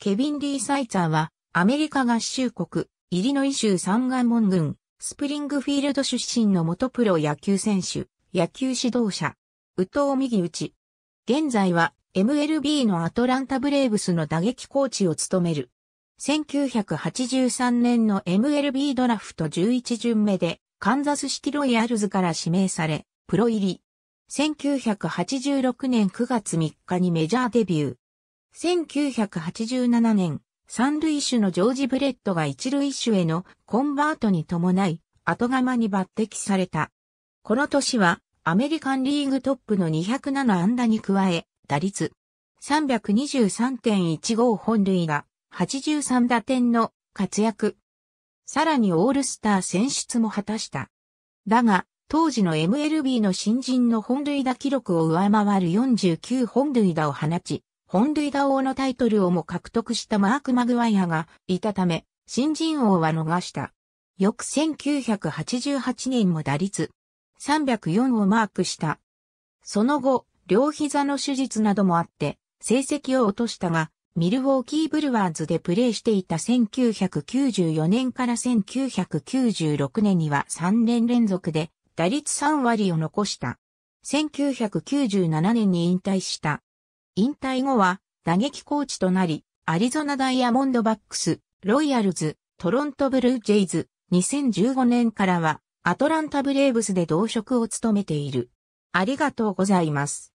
ケビン・リー・サイツァーは、アメリカ合衆国、イリノイ州三眼門郡、スプリングフィールド出身の元プロ野球選手、野球指導者、ウト藤右打ち。現在は、MLB のアトランタブレーブスの打撃コーチを務める。1983年の MLB ドラフト11巡目で、カンザスシティロイヤルズから指名され、プロ入り。1986年9月3日にメジャーデビュー。1987年、三塁手のジョージ・ブレットが一塁手へのコンバートに伴い、後釜に抜擢された。この年は、アメリカンリーグトップの207安打に加え、打率323.15本塁打、83打点の活躍。さらにオールスター選出も果たした。だが、当時の MLB の新人の本塁打記録を上回る49本塁打を放ち、本塁打王のタイトルをも獲得したマーク・マグワイアがいたため、新人王は逃した。翌1988年も打率304をマークした。その後、両膝の手術などもあって、成績を落としたが、ミルウォーキーブルワーズでプレーしていた1994年から1996年には3年連続で打率3割を残した。1997年に引退した引退後は打撃コーチとなり、アリゾナダイヤモンドバックス、ロイヤルズ、トロントブルージェイズ、2015年からはアトランタブレーブスで同職を務めている。ありがとうございます。